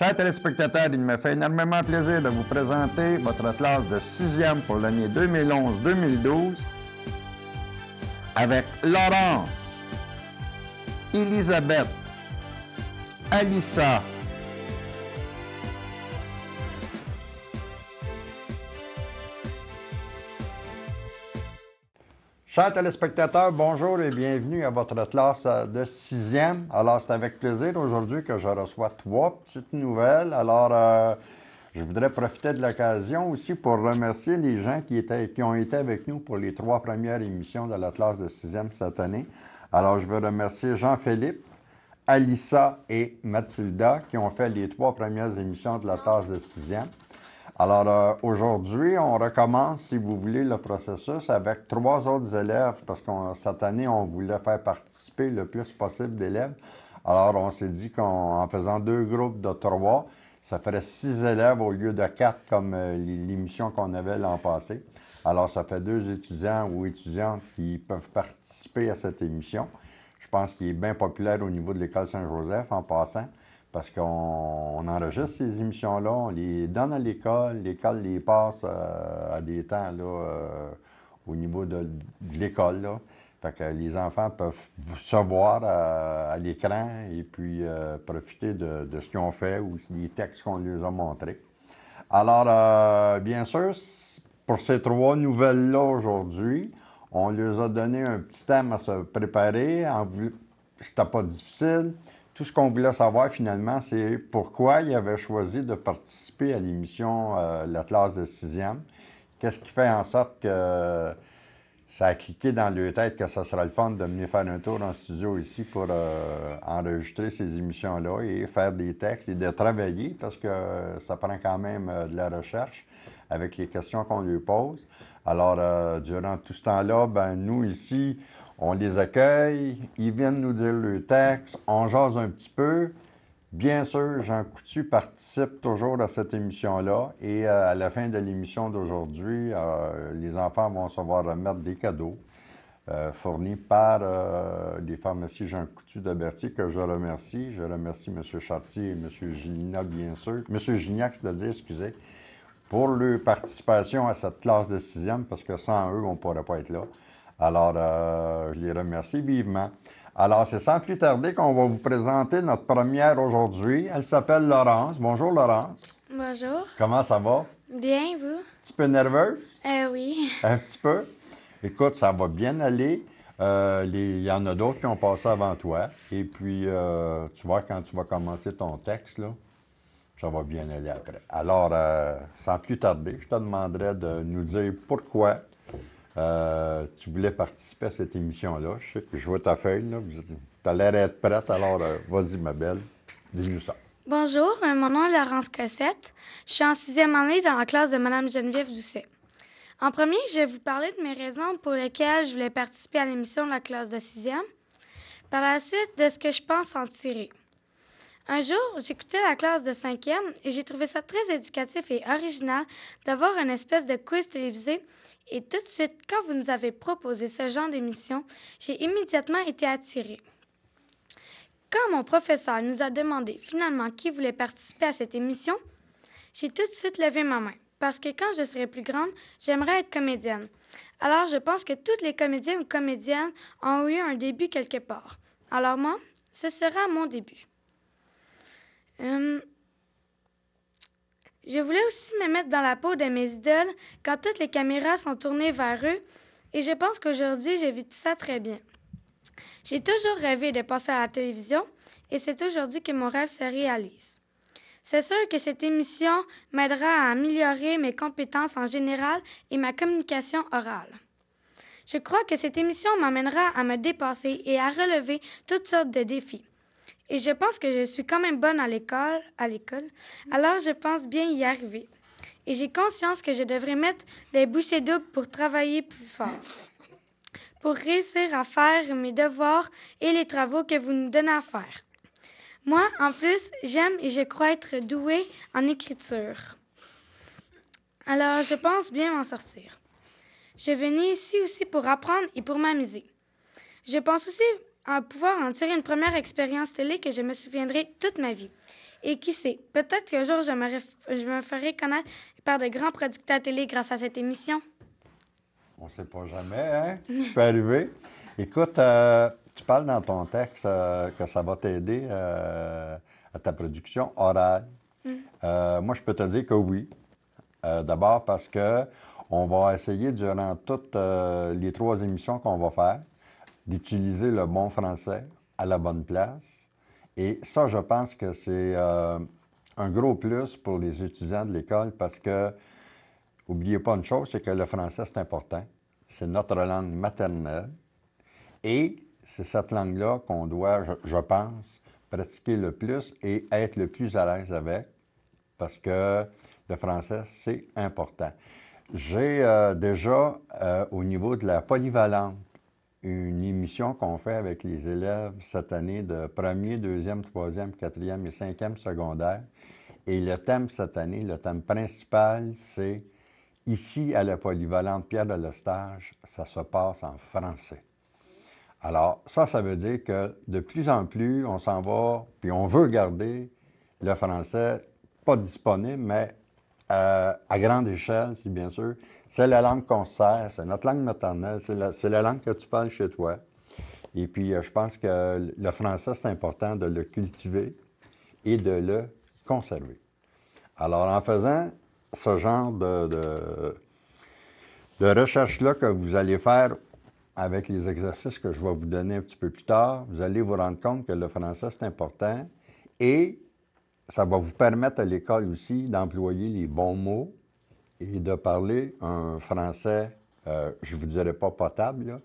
Chers téléspectateurs, il me fait énormément plaisir de vous présenter votre classe de sixième pour l'année 2011-2012 avec Laurence, Elisabeth, Alissa, Chers téléspectateurs, bonjour et bienvenue à votre classe de sixième. Alors, c'est avec plaisir aujourd'hui que je reçois trois petites nouvelles. Alors, euh, je voudrais profiter de l'occasion aussi pour remercier les gens qui, étaient, qui ont été avec nous pour les trois premières émissions de l'Atlas classe de sixième cette année. Alors, je veux remercier Jean-Philippe, Alissa et Mathilda qui ont fait les trois premières émissions de la classe de sixième. Alors euh, aujourd'hui, on recommence, si vous voulez, le processus avec trois autres élèves parce que cette année, on voulait faire participer le plus possible d'élèves. Alors on s'est dit qu'en faisant deux groupes de trois, ça ferait six élèves au lieu de quatre comme euh, l'émission qu'on avait l'an passé. Alors ça fait deux étudiants ou étudiantes qui peuvent participer à cette émission. Je pense qu'il est bien populaire au niveau de l'école Saint-Joseph en passant. Parce qu'on enregistre ces émissions-là, on les donne à l'école, l'école les passe euh, à des temps euh, au niveau de, l'école. Fait que les enfants peuvent se voir euh, à, l'écran et puis profiter de, ce qu'on fait ou des textes qu'on leur a montrés. Alors, bien sûr, pour ces trois nouvelles-là aujourd'hui, on leur a donné un petit thème à se préparer. C'était pas difficile. Tout ce qu'on voulait savoir finalement, c'est pourquoi il avait choisi de participer à l'émission euh, L'Atlas de 6e Qu'est-ce qui fait en sorte que ça a cliqué dans le tête que ça sera le fun de venir faire un tour en studio ici pour euh, enregistrer ces émissions-là et faire des textes et de travailler parce que ça prend quand même euh, de la recherche avec les questions qu'on lui pose. Alors, durant tout ce temps-là, ben, nous ici, on les accueille, ils viennent nous dire le texte, on jase un petit peu. Bien sûr, Jean Coutu participe toujours à cette émission-là et euh, à la fin de l'émission d'aujourd'hui, euh, les enfants vont se voir remettre des cadeaux euh, fournis par les pharmacies Jean Coutu de Berthier que je remercie. Je remercie M. Chartier et M. Gignac bien sûr. M. Gignac, cest à excusez, pour leur participation à cette classe de sixième parce que sans eux, on ne pourrait pas être là. Alors, euh, je les remercie vivement. Alors, c'est sans plus tarder qu'on va vous présenter notre première aujourd'hui. Elle s'appelle Laurence. Bonjour, Laurence. Bonjour. Comment ça va? Bien, vous? Un petit peu nerveuse? Euh, oui. Un petit peu? Écoute, ça va bien aller. Euh, il y en a d'autres qui ont passé avant toi. Et puis, euh, tu vois, quand tu vas commencer ton texte, là, ça va bien aller après. Alors, sans plus tarder, je te demanderai de nous dire pourquoi euh, tu voulais participer à cette émission-là. Je vois ta feuille, Tu l'air d'être prête, alors euh, vas-y, ma belle. Dis-nous ça. Bonjour, euh, mon nom est Laurence Cossette. Je suis en sixième année dans la classe de Mme Geneviève Doucet. En premier, je vais vous parler de mes raisons pour lesquelles je voulais participer à l'émission de la classe de sixième. Par la suite, de ce que je pense en tirer. Un jour, j'écoutais la classe de cinquième et j'ai trouvé ça très éducatif et original d'avoir une espèce de quiz télévisé et tout de suite, quand vous nous avez proposé ce genre d'émission, j'ai immédiatement été attirée. Quand mon professeur nous a demandé finalement qui voulait participer à cette émission, j'ai tout de suite levé ma main, parce que quand je serai plus grande, j'aimerais être comédienne. Alors je pense que toutes les comédiennes ou comédiennes ont eu un début quelque part. Alors moi, ce sera mon début. Hum, je voulais aussi me mettre dans la peau de mes idoles quand toutes les caméras sont tournées vers eux et je pense qu'aujourd'hui, j'ai ça très bien. J'ai toujours rêvé de passer à la télévision et c'est aujourd'hui que mon rêve se réalise. C'est sûr que cette émission m'aidera à améliorer mes compétences en général et ma communication orale. Je crois que cette émission m'amènera à me dépasser et à relever toutes sortes de défis et je pense que je suis quand même bonne à l'école, à l'école. Mm. Alors je pense bien y arriver. Et j'ai conscience que je devrais mettre des bouchées doubles pour travailler plus fort. Pour réussir à faire mes devoirs et les travaux que vous nous donnez à faire. Moi, en plus, j'aime et je crois être douée en écriture. Alors, je pense bien m'en sortir. Je venais ici aussi pour apprendre et pour m'amuser. Je pense aussi à pouvoir en tirer une première expérience télé que je me souviendrai toute ma vie. Et qui sait, peut-être qu'un jour je me, je me, ferai connaître par de grands producteurs télé grâce à cette émission. On ne sait pas jamais, hein? Ça peux arriver. Écoute, euh, tu parles dans ton texte euh, que ça va t'aider euh, à ta production orale. Mm. moi, je peux te dire que oui. D'abord parce que on va essayer durant toutes les trois émissions qu'on va faire d'utiliser le bon français à la bonne place. Et ça, je pense que c'est euh, un gros plus pour les étudiants de l'école parce que, oubliez pas une chose, c'est que le français, c'est important. C'est notre langue maternelle. Et c'est cette langue-là qu'on doit, je, pense, pratiquer le plus et être le plus à l'aise avec parce que le français, c'est important. J'ai euh, déjà, euh, au niveau de la polyvalente, une émission qu'on fait avec les élèves cette année de premier, deuxième, troisième, quatrième et cinquième secondaire. Et le thème cette année, le thème principal, c'est Ici à la polyvalente Pierre de l'Estage, ça se passe en français. Alors, ça, ça veut dire que de plus en plus, on s'en va, puis on veut garder le français pas disponible, mais euh, à grande échelle, si bien sûr, c'est la langue qu'on sert, c'est notre langue maternelle, c'est la, langue que tu parles chez toi. Et puis, euh, je pense que le français, c'est important de le cultiver et de le conserver. Alors, en faisant ce genre de, de, de recherche-là que vous allez faire avec les exercices que je vais vous donner un petit peu plus tard, vous allez vous rendre compte que le français, c'est important. Et ça va vous permettre à l'école aussi d'employer les bons mots et de parler un français, euh, je ne vous dirais pas potable,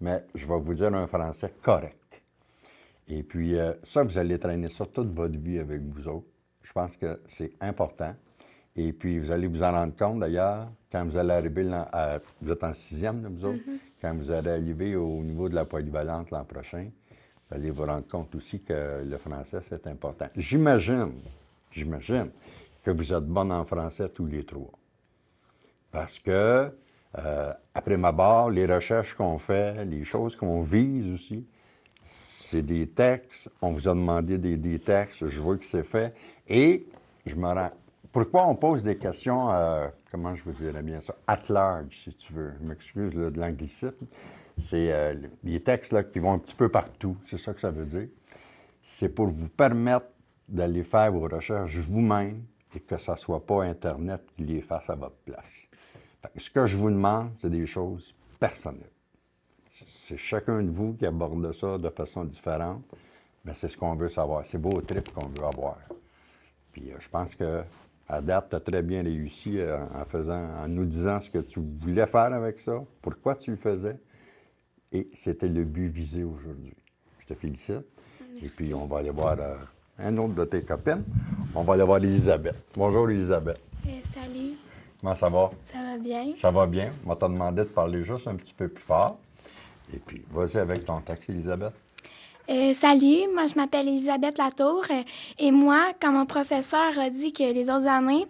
mais je vais vous dire un français correct. Et puis, euh, ça, vous allez traîner ça toute votre vie avec vous autres. Je pense que c'est important. Et puis, vous allez vous en rendre compte, d'ailleurs, quand vous allez arriver, à, vous êtes en sixième, de vous autres, mm-hmm. quand vous allez arriver au niveau de la polyvalente l'an prochain, allez vous rendre compte aussi que le français, c'est important. J'imagine, j'imagine que vous êtes bon en français tous les trois. Parce que, euh, après ma barre, les recherches qu'on fait, les choses qu'on vise aussi, c'est des textes. On vous a demandé des, textes, je veux que c'est fait. Et je me rends. Pourquoi on pose des questions, euh, comment je vous dirais bien ça, at large, si tu veux. Je m'excuse de l'anglicisme. C'est euh, les textes qui vont un petit peu partout, c'est ça que ça veut dire. C'est pour vous permettre d'aller faire vos recherches vous-même et que ça ne soit pas Internet qui les fasse à votre place. ce que je vous demande, c'est des choses personnelles. C'est chacun de vous qui aborde ça de façon différente, mais c'est ce qu'on veut savoir. C'est beau trip qu'on veut avoir. Puis euh, je pense que à tu as très bien réussi euh, en, faisant, en nous disant ce que tu voulais faire avec ça, pourquoi tu le faisais, et c'était le but visé aujourd'hui. Je te félicite. Et puis, on va aller voir euh, un autre de tes copines. On va aller voir Elisabeth. Bonjour, Elisabeth. Eh, salut. Comment ça va? Ça va bien. Ça va bien. On m'a demandé de parler juste un petit peu plus fort. Et puis, vas-y avec ton taxi, Elisabeth. Euh, salut, moi je m'appelle Elisabeth Latour euh, et moi, quand mon professeur a dit que les autres années,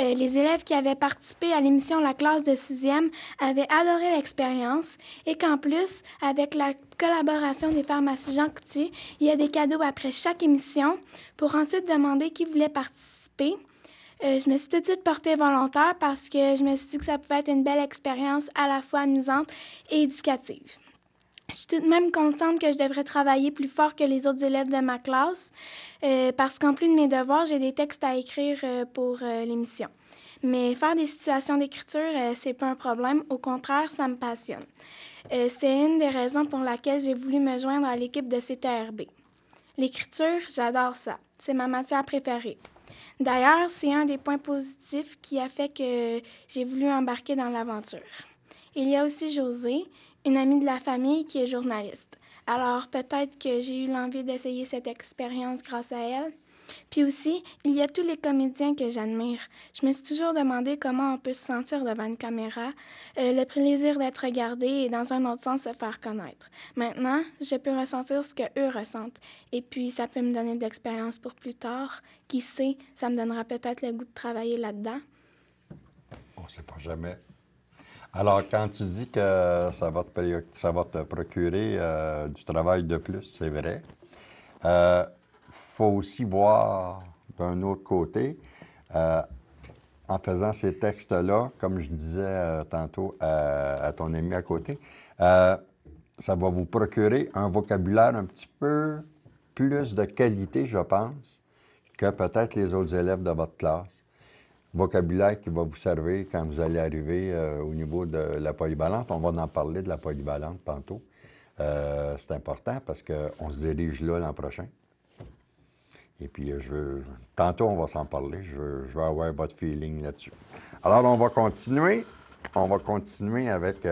euh, les élèves qui avaient participé à l'émission La classe de sixième avaient adoré l'expérience et qu'en plus, avec la collaboration des pharmacies Jean Coutu, il y a des cadeaux après chaque émission pour ensuite demander qui voulait participer. je me suis tout de suite portée volontaire parce que je me suis dit que ça pouvait être une belle expérience à la fois amusante et éducative. Je suis tout de même consciente que je devrais travailler plus fort que les autres élèves de ma classe euh, parce qu'en plus de mes devoirs, j'ai des textes à écrire euh, pour euh, l'émission. Mais faire des situations d'écriture, c'est pas un problème. Au contraire, ça me passionne. c'est une des raisons pour laquelle j'ai voulu me joindre à l'équipe de CTRB. L'écriture, j'adore ça. C'est ma matière préférée. D'ailleurs, c'est un des points positifs qui a fait que j'ai voulu embarquer dans l'aventure. Il y a aussi José une amie de la famille qui est journaliste. Alors peut-être que j'ai eu l'envie d'essayer cette expérience grâce à elle. Puis aussi, il y a tous les comédiens que j'admire. Je me suis toujours demandé comment on peut se sentir devant une caméra, euh, le plaisir d'être regardé et dans un autre sens se faire connaître. Maintenant, je peux ressentir ce que eux ressentent et puis ça peut me donner de l'expérience pour plus tard. Qui sait, ça me donnera peut-être le goût de travailler là-dedans. On ne sait pas jamais. Alors, quand tu dis que ça va te, procurer euh, du travail de plus, c'est vrai. Il euh, faut aussi voir d'un autre côté, euh, en faisant ces textes-là, comme je disais tantôt à, à, ton ami à côté, ça va vous procurer un vocabulaire un petit peu plus de qualité, je pense, que peut-être les autres élèves de votre classe vocabulaire qui va vous servir quand vous allez arriver euh, au niveau de la polyvalente. On va en parler de la polyvalente tantôt. Euh, c'est important parce qu'on se dirige là l'an prochain. Et puis, euh, je veux, tantôt, on va s'en parler. Je veux, avoir votre feeling là-dessus. Alors, on va continuer. On va continuer avec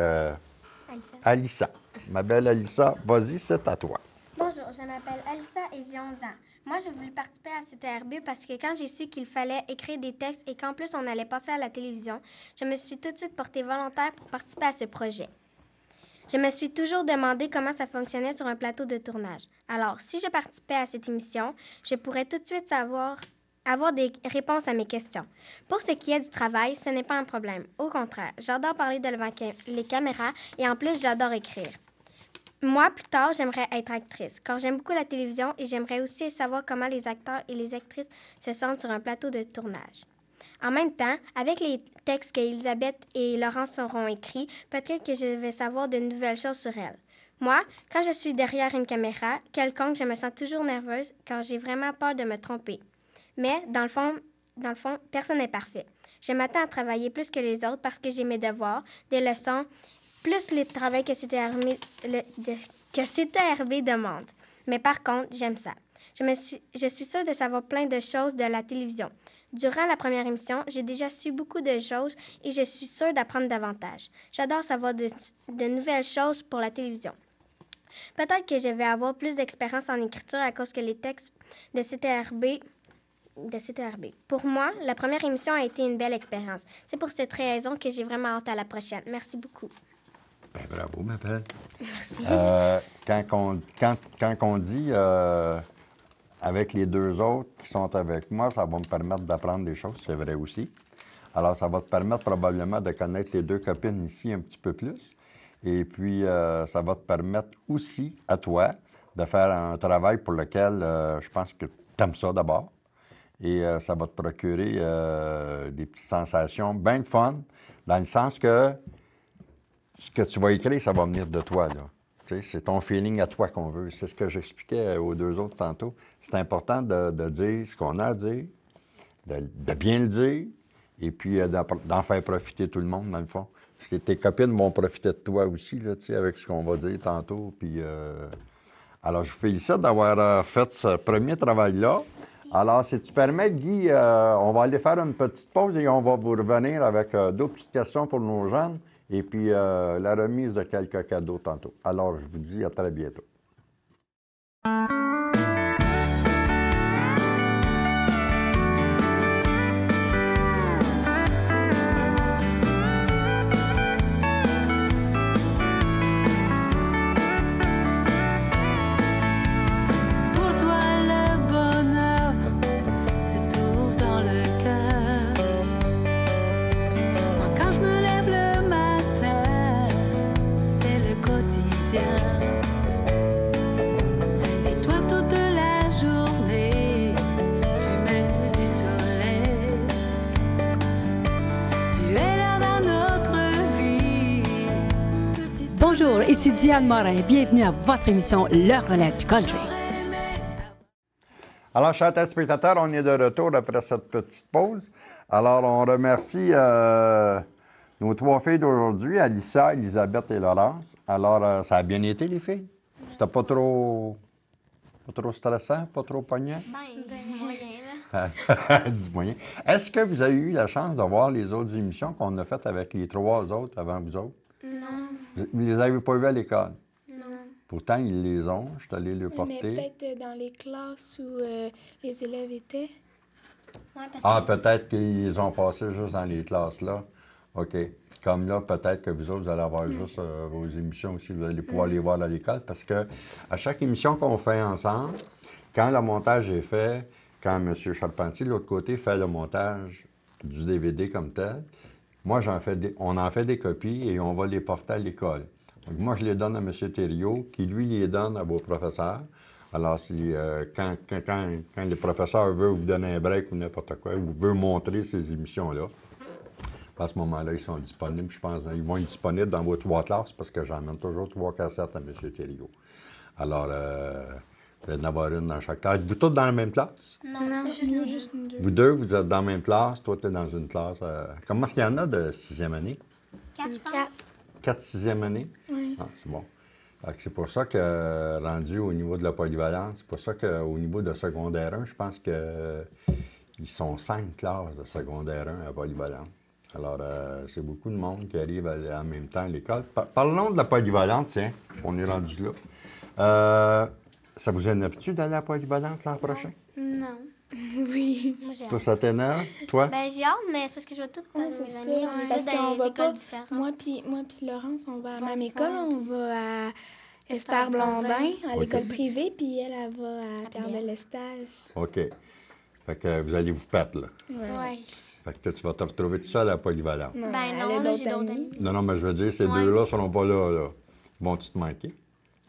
Alissa. Ma belle Alissa, vas-y, c'est à toi. Bonjour, je m'appelle Alissa et j'ai 11 ans. Moi, j'ai voulu participer à cet ARB parce que quand j'ai su qu'il fallait écrire des textes et qu'en plus on allait passer à la télévision, je me suis tout de suite portée volontaire pour participer à ce projet. Je me suis toujours demandé comment ça fonctionnait sur un plateau de tournage. Alors, si je participais à cette émission, je pourrais tout de suite savoir avoir des réponses à mes questions. Pour ce qui est du travail, ce n'est pas un problème. Au contraire, j'adore parler devant les caméras et en plus, j'adore écrire. Moi, plus tard, j'aimerais être actrice, car j'aime beaucoup la télévision et j'aimerais aussi savoir comment les acteurs et les actrices se sentent sur un plateau de tournage. En même temps, avec les textes que Elisabeth et Laurence auront écrits, peut-être que je vais savoir de nouvelles choses sur elles. Moi, quand je suis derrière une caméra quelconque, je me sens toujours nerveuse car j'ai vraiment peur de me tromper. Mais dans le fond, dans le fond, personne n'est parfait. Je m'attends à travailler plus que les autres parce que j'ai mes devoirs, des leçons plus le travail que c'était CTRB demande. Mais par contre, j'aime ça. Je, me suis, je suis sûre de savoir plein de choses de la télévision. Durant la première émission, j'ai déjà su beaucoup de choses et je suis sûre d'apprendre davantage. J'adore savoir de, nouvelles choses pour la télévision. Peut-être que je vais avoir plus d'expérience en écriture à cause que les textes de de CTRB. Pour moi, la première émission a été une belle expérience. C'est pour cette raison que j'ai vraiment hâte à la prochaine. Merci beaucoup. Ben, bravo, ma belle. Merci. Euh, quand, on, quand, dit euh, avec les deux autres qui sont avec moi, ça va me permettre d'apprendre des choses, c'est vrai aussi. Alors, ça va te permettre probablement de connaître les deux copines ici un petit peu plus. Et puis, euh, ça va te permettre aussi, à toi, de faire un travail pour lequel je pense que tu aimes ça d'abord. Et ça va te procurer des petites sensations bien fun, dans le sens que ce que tu vas écrire, ça va venir de toi. Là. C'est ton feeling à toi qu'on veut. C'est ce que j'expliquais euh, aux deux autres tantôt. C'est important de, dire ce qu'on a à dire, de, bien le dire, et puis euh, d'en faire profiter tout le monde, dans le fond. Tes copines vont profiter de toi aussi, là, avec ce qu'on va dire tantôt. Puis, euh, Alors, je vous félicite d'avoir fait ce premier travail-là. Alors, si tu permets, Guy, on va aller faire une petite pause et on va vous revenir avec deux petites questions pour nos jeunes et puis euh, la remise de quelques cadeaux tantôt. Alors, je vous dis à très bientôt. Bonjour, ici Diane Morin. Bienvenue à votre émission Le Relais du Country. Alors, chers téléspectateurs, on est de retour après cette petite pause. Alors, on remercie euh, nos trois filles d'aujourd'hui, Alissa, Elisabeth et Laurence. Alors, euh, ça a bien été, les filles? C'était pas trop... pas trop stressant, pas trop poignant? Bien, moyen, ben, ben, ben, Est-ce que vous avez eu la chance de voir les autres émissions qu'on a faites avec les trois autres avant vous autres? Non. Vous les avez pas vus à l'école? Non. Pourtant, ils les ont. Je suis allé les porter. Mais peut-être euh, dans les classes où euh, les élèves étaient. ah, peut-être qu'ils ont passé juste dans les classes, là. OK. Comme là, peut-être que vous autres, vous allez avoir juste euh, vos émissions aussi, vous allez pouvoir les voir à l'école, parce que à chaque émission qu'on fait ensemble, quand le montage est fait, quand M. Charpentier, de l'autre côté, fait le montage du DVD comme tel, moi, on en fait des copies et on va les porter à l'école. moi, je les donne à M. Thériault, qui, lui, les donne à vos professeurs. Alors, euh, quand, les professeurs veulent vous donner un break ou n'importe quoi, ou veulent montrer ces émissions-là, à ce moment-là, ils sont disponibles. Je pense qu'ils vont être disponibles dans vos trois classes parce que j'emmène toujours trois cassettes à M. Thériault. Alors, euh, il avoir une dans chaque classe. Vous tous dans la même classe? Non, non, juste nous, deux. Vous deux, vous êtes dans la même classe, toi, tu es dans une classe. Euh, comment est-ce qu'il y en a de sixième année? Quatre, Quatre. sixième année? Oui. Ah, c'est bon. C'est pour ça que, euh, rendu au niveau de la polyvalence, c'est pour ça qu'au niveau de secondaire 1, je pense que ils sont cinq classes de secondaire 1 à polyvalence. Alors, euh, c'est beaucoup de monde qui arrive en même temps à l'école. parlons de la polyvalente, tiens, on est rendu là. Ça vous énerve-tu d'aller à Polyvalente l'an prochain? Non. Oui. Moi, Toi, ça t'énerve? Toi? Ben, j'ai hâte, mais c'est parce que je vais toutes c'est mes Parce qu'on va pas- Moi puis Laurence, on va à la même école, on va à Esther Blondin, à l'école privée, puis elle, elle va à Pierre de l'Estage. OK. Fait que vous allez vous perdre, là. Oui. Fait que tu vas te retrouver tout seul à Polyvalente. Non, Ben non, j'ai d'autres amis. Non, non, mais je veux dire, ces deux-là seront pas là, là. Vont-tu te manquer?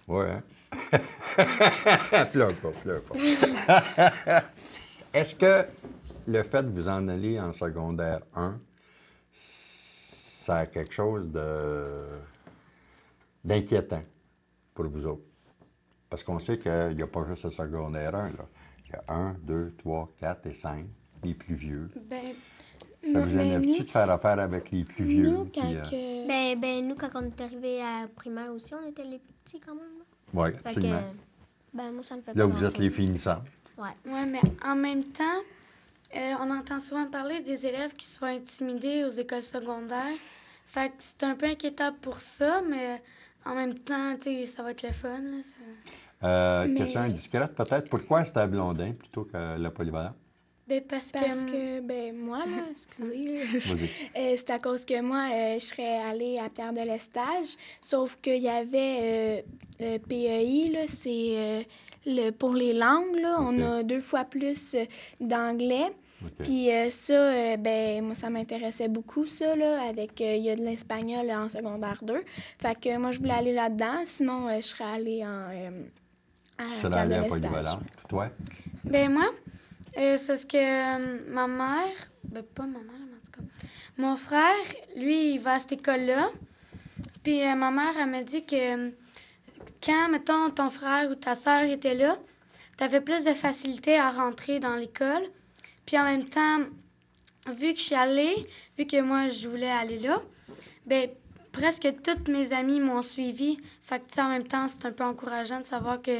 Ouais, hein? pleure pas, pleure pas. Est-ce que le fait de vous en aller en secondaire 1, ça a quelque chose de d'inquiétant pour vous autres? Parce qu'on sait qu'il n'y a pas juste le secondaire 1, Il y a 1, 2, 3, 4 et 5, les plus vieux. Ben, ça vous ben, énerve-tu de faire affaire avec les plus vieux? Nous, quand euh, ben, ben, nous, quand on est arrivé à primaire aussi, on était les plus petits quand même. Oui, absolument. Euh, ben, là, vous êtes les finissants. Oui. Oui, mais en même temps, euh, on entend souvent parler des élèves qui sont intimidés aux écoles secondaires. Fait que c'est un peu inquiétant pour ça, mais en même temps, ça va être le fun. Là, ça... Euh, question indiscrète, peut-être. Pourquoi c'est à Blondin plutôt que la polyvalente? Ben, parce, que... ben, moi, excusez. Euh, c'est à cause que moi, euh, je serais allée à Pierre de l'Estage, sauf qu'il y avait euh, le PEI, c'est le, pour les langues, là, on a deux fois plus d'anglais. Puis ça, ben, moi, ça m'intéressait beaucoup, ça, avec, il y a de l'espagnol en secondaire 2. Fait que moi, je voulais aller là-dedans, sinon, je serais allée en... à Pierre de l'Estage. Toi? Ben, moi... Euh, c'est parce que euh, ma mère, ben pas ma mère, en tout cas, mon frère, lui, il va à cette école-là. Puis euh, ma mère, elle me dit que quand, mettons, ton frère ou ta soeur était là, tu avais plus de facilité à rentrer dans l'école. Puis en même temps, vu que je suis allée, vu que moi, je voulais aller là, ben presque toutes mes amies m'ont suivi. Fait que, en même temps, c'est un peu encourageant de savoir que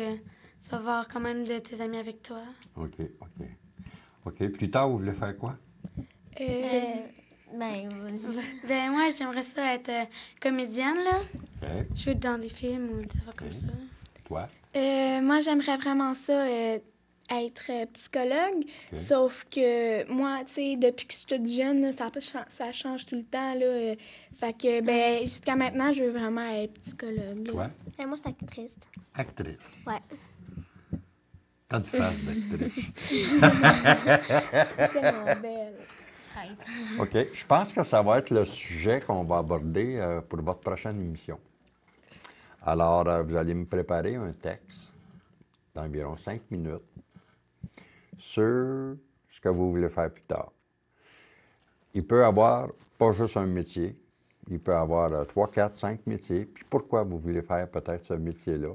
ça va quand même de tes amis avec toi. OK, OK. OK. Plus tard, vous voulez faire quoi? Euh... euh ben, ben, moi, j'aimerais ça être euh, comédienne, là. Je suis dans des films ou des affaires comme ça. Toi? Euh, moi, j'aimerais vraiment ça, être psychologue. Sauf que moi, tu sais, depuis que je suis jeune, ça, ça change tout le temps, là. fait que, ben, ah. jusqu'à maintenant, je veux vraiment être psychologue. Toi? Ben, moi, c'est actrice. Actrice? Ouais d'actrice. OK. Je pense que ça va être le sujet qu'on va aborder euh, pour votre prochaine émission. Alors, euh, vous allez me préparer un texte d'environ cinq minutes sur ce que vous voulez faire plus tard. Il peut avoir pas juste un métier, il peut avoir euh, trois, quatre, cinq métiers, puis pourquoi vous voulez faire peut-être ce métier-là.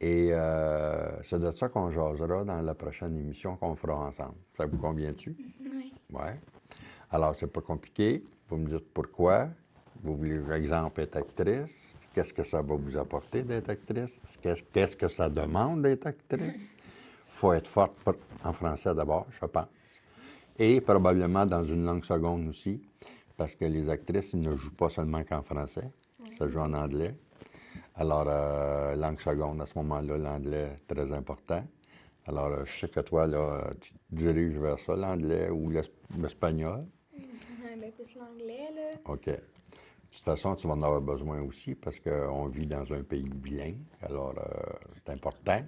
Et euh, c'est de ça qu'on jasera dans la prochaine émission qu'on fera ensemble. Ça vous convient-tu? Oui. Oui. Alors, c'est pas compliqué. Vous me dites pourquoi. Vous voulez, par exemple, être actrice. Qu'est-ce que ça va vous apporter d'être actrice? Qu'est-ce que ça demande d'être actrice? Il faut être forte en français d'abord, je pense. Et probablement dans une langue seconde aussi, parce que les actrices, ne jouent pas seulement qu'en français. Ça joue en anglais, alors, euh, langue seconde, à ce moment-là, l'anglais, très important. Alors, euh, je sais que toi, là, tu te diriges vers ça, l'anglais ou l'espagnol. Ah, Bien, plus l'anglais, là. OK. De toute façon, tu vas en avoir besoin aussi parce qu'on vit dans un pays bilingue. Alors, euh, c'est important.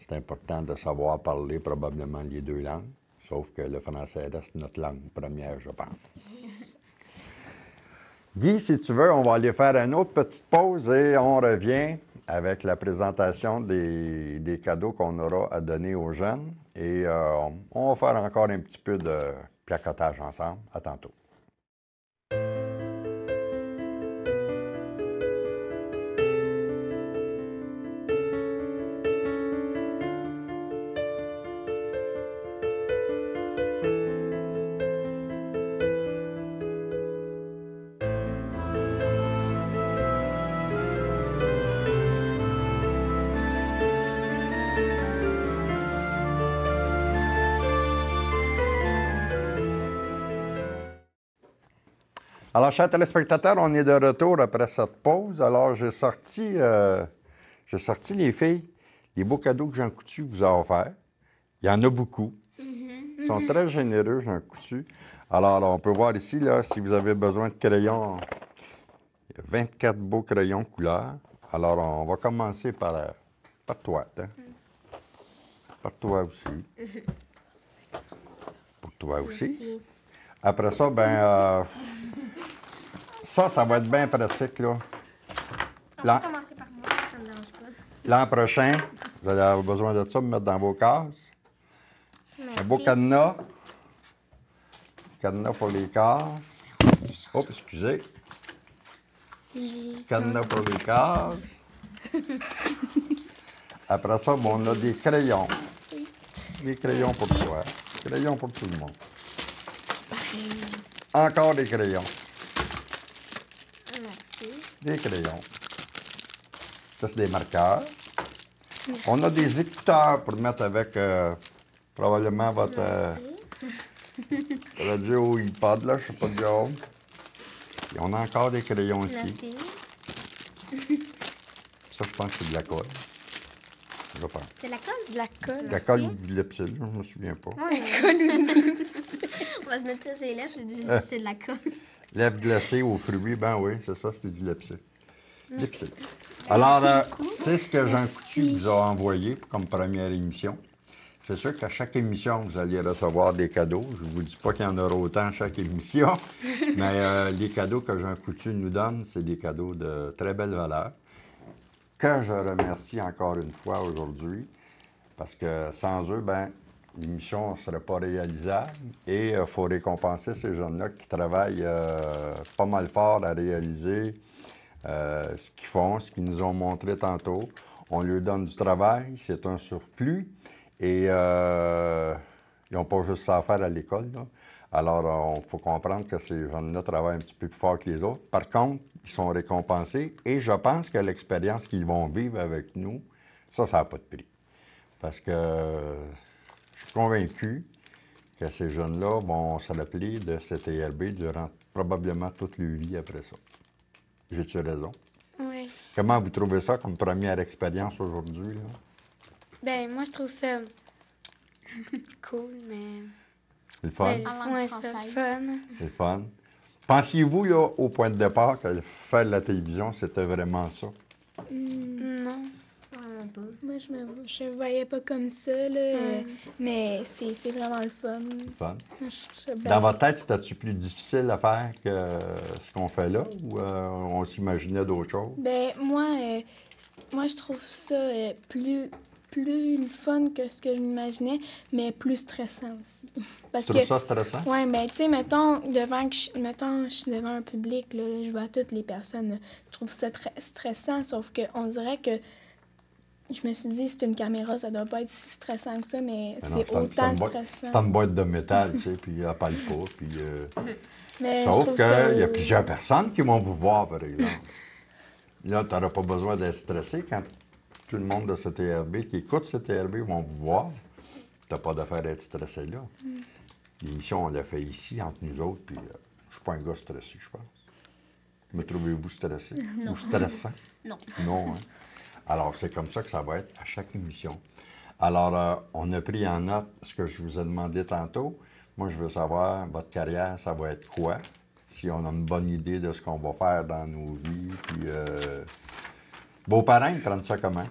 C'est important de savoir parler probablement les deux langues, sauf que le français reste notre langue première, je pense. Guy, si tu veux, on va aller faire une autre petite pause et on revient avec la présentation des, cadeaux qu'on aura à donner aux jeunes. Et euh, on va faire encore un petit peu de placotage ensemble. À tantôt. Alors, chers téléspectateurs, on est de retour après cette pause. Alors, j'ai sorti, euh, sorti les filles, les beaux cadeaux que Jean Coutu vous a offerts. Il y en a beaucoup. Ils sont très généreux, Jean Coutu. Alors, on peut voir ici, là, si vous avez besoin de crayons, il y a 24 beaux crayons couleurs. Alors, on va commencer euh, par, toi, hein? Par toi aussi. Pour toi aussi. Après ça, ben, euh, ça, ça va être bien pratique, là. On commencer par moi, ça ne me dérange pas. L'an prochain, vous allez avoir besoin de ça pour mettre dans vos cases. Un beau cadenas. Cadenas pour les cases. Oh, excusez. Cadenas pour les cases. Après ça, on a des crayons. Des crayons pour toi. Crayons pour tout le monde. Encore des crayons des crayons. Ça, c'est des marqueurs. On a des écouteurs pour mettre avec euh, probablement votre euh, radio iPod, là, je sais pas de Et on a encore des crayons ici. Ça, je pense que c'est de la colle. Je pense. C'est la colle? ou De la colle. De la colle ou de l'epsil, je ne me souviens pas. colle on va se mettre ça sur les lèvres, euh. c'est de la colle. Lèvres glacées aux fruits, ben oui, c'est ça, c'est du lipsy. Mm. Alors, euh, c'est ce que Jean Coutu nous a envoyé comme première émission. C'est sûr qu'à chaque émission, vous allez recevoir des cadeaux. Je ne vous dis pas qu'il y en aura autant à chaque émission, mais euh, les cadeaux que Jean Coutu nous donne, c'est des cadeaux de très belle valeur, que je remercie encore une fois aujourd'hui, parce que sans eux, ben, l'émission ne serait pas réalisable et il euh, faut récompenser ces jeunes-là qui travaillent euh, pas mal fort à réaliser euh, ce qu'ils font, ce qu'ils nous ont montré tantôt. On leur donne du travail, c'est un surplus et ils n'ont pas juste ça à faire à l'école. Alors, il faut comprendre que ces jeunes-là travaillent un petit peu plus fort que les autres. Par contre, ils sont récompensés et je pense que l'expérience qu'ils vont vivre avec nous, ça, ça n'a pas de prix. Parce que je suis convaincu que ces jeunes-là vont se rappeler de CTRB durant probablement toute leur vie après ça. J'ai-tu raison? Oui. Comment vous trouvez ça comme première expérience aujourd'hui? Ben moi, je trouve ça cool, mais... C'est ben, fun? c'est fun. fun. Pensiez-vous, au point de départ, que faire de la télévision, c'était vraiment ça? Hmm, non. Moi, je me voyais pas comme ça, euh, mais c'est vraiment le fun. fun. Dans votre tête, c'était-tu plus difficile à faire que ce qu'on fait là ou euh, on s'imaginait d'autres choses? Ben moi, euh, moi, je trouve ça plus plus fun que ce que je m'imaginais, mais plus stressant aussi. Parce tu que, ça stressant? Oui, mais tu sais, mettons, devant que je, mettons, suis devant un public, je vois toutes les personnes, je trouve ça très stressant, sauf qu'on dirait que je me suis dit, c'est une caméra, ça doit pas être si stressant que ça, mais, ben c'est autant stressant. C'est une boîte de métal, tu sais, puis elle parle pas, puis... Euh, sauf qu'il y a plusieurs personnes qui vont vous voir, par exemple. là, tu n'auras pas besoin d'être stressé quand tout le monde de CTRB qui écoute CTRB vont vous voir. Tu n'as pas d'affaire d'être stressé là. Hmm. L'émission, on l'a fait ici, entre nous autres, puis je euh, je suis pas un gars stressé, je pense. Me trouvez-vous stressé? Ou stressant? non. Non, hein? Alors, c'est comme ça que ça va être à chaque émission. Alors, euh, on a pris en note ce que je vous ai demandé tantôt. Moi, je veux savoir, votre carrière, ça va être quoi? Si on a une bonne idée de ce qu'on va faire dans nos vies. Puis, euh, vos parents, ils prennent ça comment?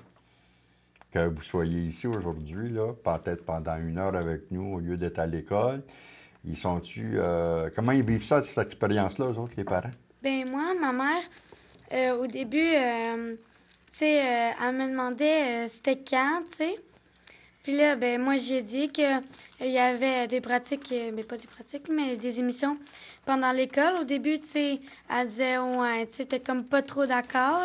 Que vous soyez ici aujourd'hui, peut-être pendant une heure avec nous, au lieu d'être à l'école. Ils sont-tu. Euh, comment ils vivent ça, cette expérience-là, eux autres, les parents? Bien, moi, ma mère, euh, au début, elle euh, à me demandait euh, c'était quand, tu sais. Puis là, ben, moi, j'ai dit qu'il euh, y avait des pratiques, mais ben, pas des pratiques, mais des émissions pendant l'école. Au début, tu sais, elle disait, ouais, tu sais, comme pas trop d'accord.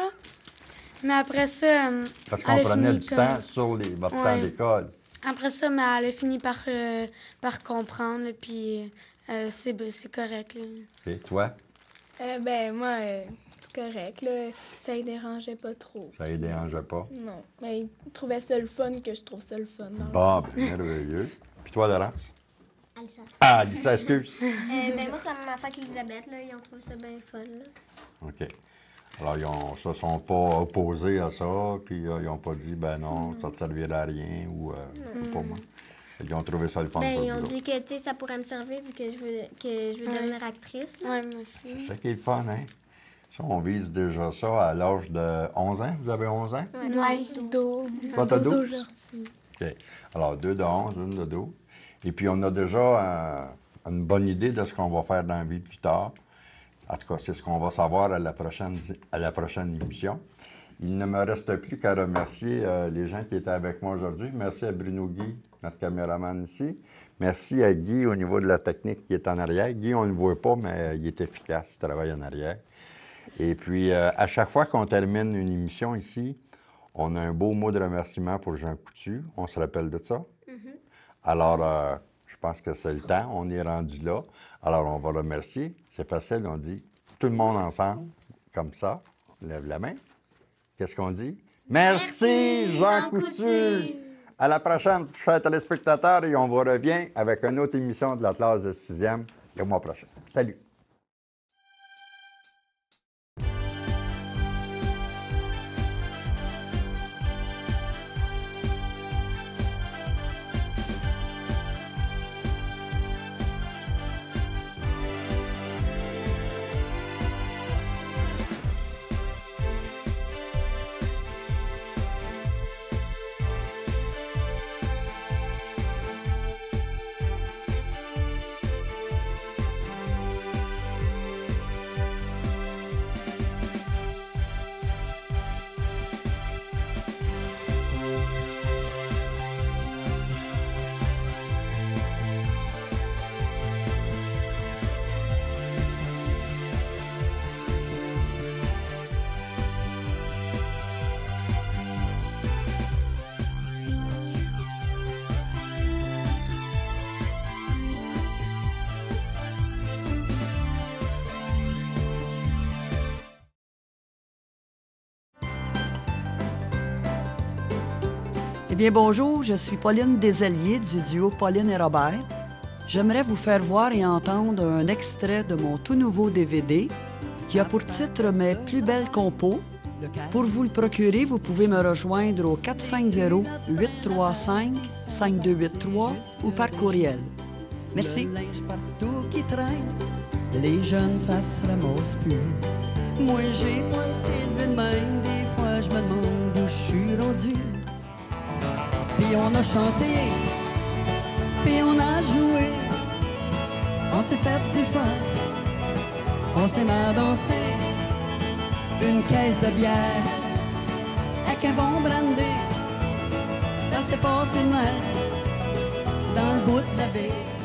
Mais après ça. Parce qu'on prenait du temps sur les votre bah, temps Après ça, mais elle a fini par, par comprendre, puis c'est, correct. Là. Et toi? Euh, ben, moi, c'est correct. Là, ça ne dérangeait pas trop. Ça ne dérangeait pas? Non. Mais il trouvait ça le fun que je trouve ça le fun. Bon, ben, merveilleux. Puis toi, Laurence? Alissa. Ah, Alissa, excuse. euh, ben, moi, c'est m'a fait affaire qu'Elisabeth. Ils ont trouvé ça bien fun. OK. Alors, ils ne se sont pas opposés à ça, puis euh, ils n'ont pas dit, ben non, ça ne te servirait à rien ou euh, moi. Ils ont trouvé ça le fun. Ben, ils ont dit que ça pourrait me servir vu que je veux, que je veux devenir actrice. Oui, moi aussi. C'est ça qui est le fun, hein? on vise déjà ça à l'âge de 11 ans. Vous avez 11 ans? Oui, 12. Pas de OK. Alors, deux de 11, une de 12. Et puis, on a déjà une bonne idée de ce qu'on va faire dans la vie plus tard. En tout cas, c'est ce qu'on va savoir à la prochaine, émission. Il ne me reste plus qu'à remercier euh, les gens qui étaient avec moi aujourd'hui. Merci à Bruno Guy, notre caméraman ici. Merci à Guy au niveau de la technique qui est en arrière. Guy, on ne le voit pas, mais il est efficace, il travaille en arrière. Et puis, euh, à chaque fois qu'on termine une émission ici, on a un beau mot de remerciement pour Jean Coutu. On se rappelle de ça. Mm-hmm. Alors, euh, je pense que c'est le temps. On est rendu là. Alors, on va remercier. C'est facile. On dit tout le monde ensemble, comme ça. On lève la main. Qu'est-ce qu'on dit? Merci, Jean, Coutu. À la prochaine, chers téléspectateurs, et on vous revient avec une autre émission de la classe de 6e le mois prochain. Salut! Eh bien, bonjour, je suis Pauline Desalliers du duo Pauline et Robert. J'aimerais vous faire voir et entendre un extrait de mon tout nouveau DVD qui a pour titre Mes plus belles compos. Pour vous le procurer, vous pouvez me rejoindre au 450-835-5283 ou par courriel. Merci. les jeunes, ça se ramasse plus. Moi, j'ai pointé de même, des fois, je me demande je suis rendu puis on a chanté, puis on a joué. On s'est fait petit fun, on s'est mal dansé Une caisse de bière avec un bon brandy. Ça s'est passé mal dans le bout de la baie.